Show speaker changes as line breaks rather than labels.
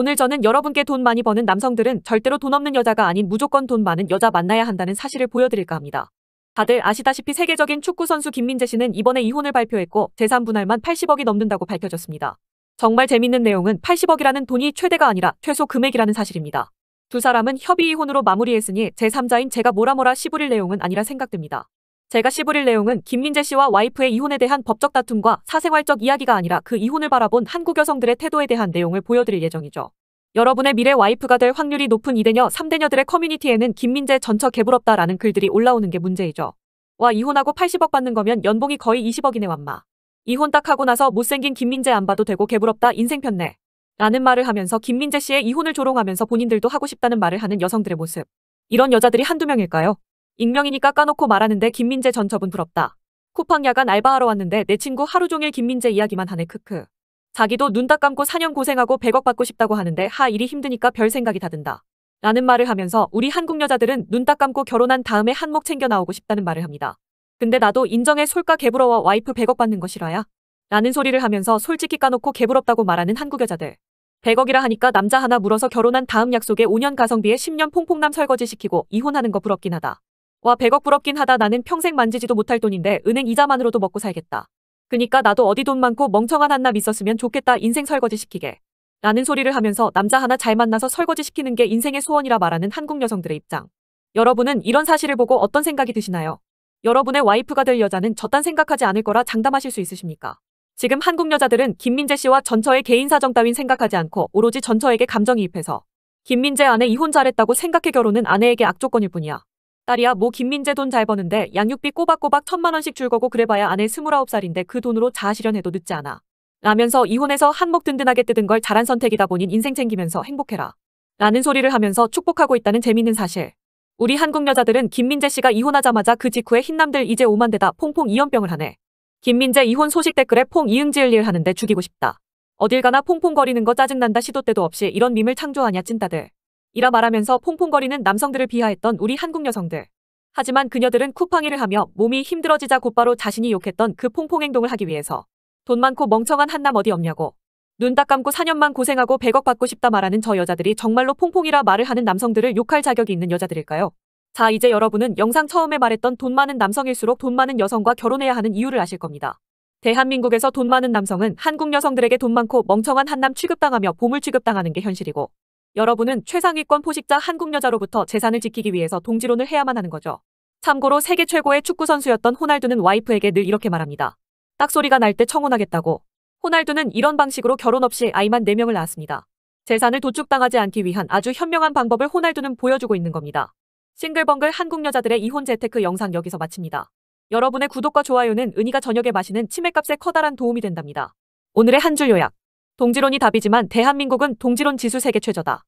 오늘 저는 여러분께 돈 많이 버는 남성들은 절대로 돈 없는 여자가 아닌 무조건 돈 많은 여자 만나야 한다는 사실을 보여드릴까 합니다. 다들 아시다시피 세계적인 축구선수 김민재 씨는 이번에 이혼을 발표했고 재산 분할만 80억이 넘는다고 밝혀졌습니다. 정말 재밌는 내용은 80억이라는 돈이 최대가 아니라 최소 금액이라는 사실입니다. 두 사람은 협의 이혼으로 마무리했으니 제3자인 제가 뭐라뭐라 시부릴 내용은 아니라 생각됩니다. 제가 씹부릴 내용은 김민재 씨와 와이프의 이혼에 대한 법적 다툼과 사생활적 이야기가 아니라 그 이혼을 바라본 한국 여성들의 태도에 대한 내용을 보여드릴 예정이죠. 여러분의 미래 와이프가 될 확률이 높은 이대녀 3대녀들의 커뮤니티에는 김민재 전처 개부럽다라는 글들이 올라오는 게 문제이죠. 와 이혼하고 80억 받는 거면 연봉이 거의 20억이네 완마. 이혼 딱 하고 나서 못생긴 김민재 안 봐도 되고 개부럽다 인생 편네. 라는 말을 하면서 김민재 씨의 이혼을 조롱하면서 본인들도 하고 싶다는 말을 하는 여성들의 모습. 이런 여자들이 한두 명일까요? 익명이니 깎아놓고 말하는데 김민재 전저은 부럽다. 쿠팡 야간 알바하러 왔는데 내 친구 하루 종일 김민재 이야기만 하네 크크. 자기도 눈 딱 감고 4년 고생하고 100억 받고 싶다고 하는데 하 일이 힘드니까 별 생각이 다 든다. 라는 말을 하면서 우리 한국 여자들은 눈 딱 감고 결혼한 다음에 한몫 챙겨 나오고 싶다는 말을 합니다. 근데 나도 인정해 솔까 개부러워 와이프 100억 받는 것이라야 라는 소리를 하면서 솔직히 까놓고 개부럽다고 말하는 한국 여자들. 100억이라 하니까 남자 하나 물어서 결혼한 다음 약속에 5년 가성비에 10년 퐁퐁남 설거지 시키고 이혼하는 거 부럽긴 하다. 와 100억 부럽긴 하다 나는 평생 만지지도 못할 돈인데 은행 이자만으로도 먹고 살겠다. 그니까 나도 어디 돈 많고 멍청한 한남 있었으면 좋겠다 인생 설거지 시키게. 라는 소리를 하면서 남자 하나 잘 만나서 설거지 시키는 게 인생의 소원이라 말하는 한국 여성들의 입장. 여러분은 이런 사실을 보고 어떤 생각이 드시나요? 여러분의 와이프가 될 여자는 저딴 생각하지 않을 거라 장담하실 수 있으십니까? 지금 한국 여자들은 김민재 씨와 전처의 개인 사정 따윈 생각하지 않고 오로지 전처에게 감정이입해서 김민재 아내 이혼 잘했다고 생각해 결혼은 아내에게 악조건일 뿐이야. 딸이야 뭐 김민재 돈 잘 버는데 양육비 꼬박꼬박 천만 원씩 줄 거고 그래봐야 아내 스물아홉 살인데그 돈으로 자아실현해도 늦지 않아. 라면서 이혼해서 한몫 든든하게 뜯은 걸 잘한 선택이다 보니 인생 챙기면서 행복해라. 라는 소리를 하면서 축복하고 있다는 재밌는 사실. 우리 한국 여자들은 김민재 씨가 이혼하자마자 그 직후에 흰남들 이제 오만 대다 퐁퐁 이혼병을 하네. 김민재 이혼 소식 댓글에 퐁 이응지을 일 하는데 죽이고 싶다. 어딜 가나 퐁퐁거리는 거 짜증난다 시도 때도 없이 이런 밈을 창조하냐 찐따들. 이라 말하면서 퐁퐁거리는 남성들을 비하했던 우리 한국 여성들. 하지만 그녀들은 쿠팡이를 하며 몸이 힘들어지자 곧바로 자신이 욕했던 그 퐁퐁 행동을 하기 위해서 돈 많고 멍청한 한남 어디 없냐고 눈 딱 감고 4년만 고생하고 100억 받고 싶다 말하는 저 여자들이 정말로 퐁퐁이라 말을 하는 남성들을 욕할 자격이 있는 여자들일까요? 자 이제 여러분은 영상 처음에 말했던 돈 많은 남성일수록 돈 많은 여성과 결혼해야 하는 이유를 아실 겁니다. 대한민국에서 돈 많은 남성은 한국 여성들에게 돈 많고 멍청한 한남 취급당하며 보물 취급당하는 게 현실이고 여러분은 최상위권 포식자 한국 여자로부터 재산을 지키기 위해서 동지론을 해야만 하는 거죠. 참고로 세계 최고의 축구선수였던 호날두는 와이프에게 늘 이렇게 말합니다. 딱소리가 날 때 청혼하겠다고. 호날두는 이런 방식으로 결혼 없이 아이만 4명을 낳았습니다. 재산을 도축당하지 않기 위한 아주 현명한 방법을 호날두는 보여주고 있는 겁니다. 싱글벙글 한국 여자들의 이혼 재테크 영상 여기서 마칩니다. 여러분의 구독과 좋아요는 은희가 저녁에 마시는 치맥값에 커다란 도움이 된답니다. 오늘의 한 줄 요약. 동지론이 답이지만 대한민국은 동지론 지수 세계 최저다.